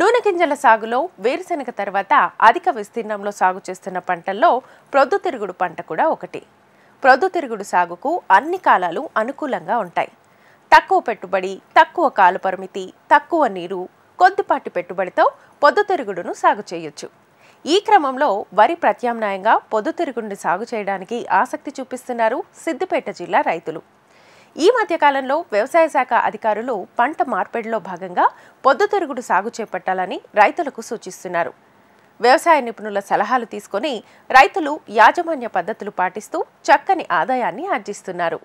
నూనె గింజల సాగులో వేరుశెనగ తర్వాత అధిక విస్తీర్ణంలో సాగు చేస్తున్న పంటల్లో ప్రొద్దుతిరుగుడు పంట కూడా ఒకటి ప్రొద్దుతిరుగుడు సాగుకు అన్ని కాలాలు అనుకూలంగా ఉంటాయి తక్కువ పెట్టుబడి తక్కువ కాల పరిమితి తక్కువ నీరు కొద్దిపాటి పెట్టుబడితో పొద్దుతిరుగుడును సాగు చేయొచ్చు ఈ క్రమంలో వరి ప్రత్యామ్నాయంగా పొద్దుతిరుగుడిని సాగు చేయడానికి ఆసక్తి చూపిస్తున్నారు సిద్దిపేట జిల్లా రైతులు ఈ మధ్యకాలంలో వ్యవసాయ శాఖ అధికారులు పంట మార్పిడిలో భాగంగా పొద్దుతిరుగుడు సాగు చేపట్టాలని రైతులకు సూచిస్తున్నారు వ్యవసాయ నిపుణుల సలహాలు తీసుకొని రైతులు యాజమాన్య పద్ధతులు పాటిస్తూ చక్కని ఆదాయాన్ని ఆర్జిస్తున్నారు